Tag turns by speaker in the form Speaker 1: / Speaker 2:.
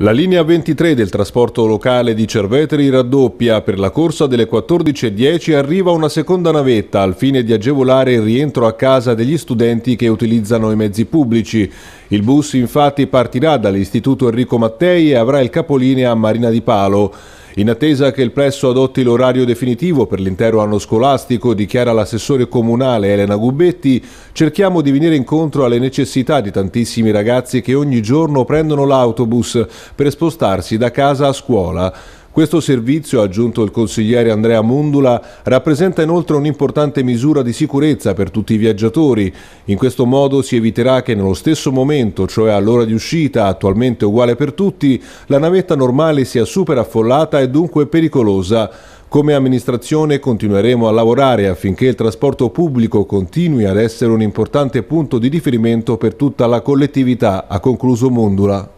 Speaker 1: La linea 23 del trasporto locale di Cerveteri raddoppia. Per la corsa delle 14.10 arriva una seconda navetta al fine di agevolare il rientro a casa degli studenti che utilizzano i mezzi pubblici. Il bus infatti partirà dall'Istituto Enrico Mattei e avrà il capolinea a Marina di Palo. In attesa che il presso adotti l'orario definitivo per l'intero anno scolastico, dichiara l'assessore comunale Elena Gubetti, cerchiamo di venire incontro alle necessità di tantissimi ragazzi che ogni giorno prendono l'autobus per spostarsi da casa a scuola. Questo servizio, ha aggiunto il consigliere Andrea Mundula, rappresenta inoltre un'importante misura di sicurezza per tutti i viaggiatori. In questo modo si eviterà che nello stesso momento, cioè all'ora di uscita, attualmente uguale per tutti, la navetta normale sia super affollata e dunque pericolosa. Come amministrazione continueremo a lavorare affinché il trasporto pubblico continui ad essere un importante punto di riferimento per tutta la collettività, ha concluso Mundula.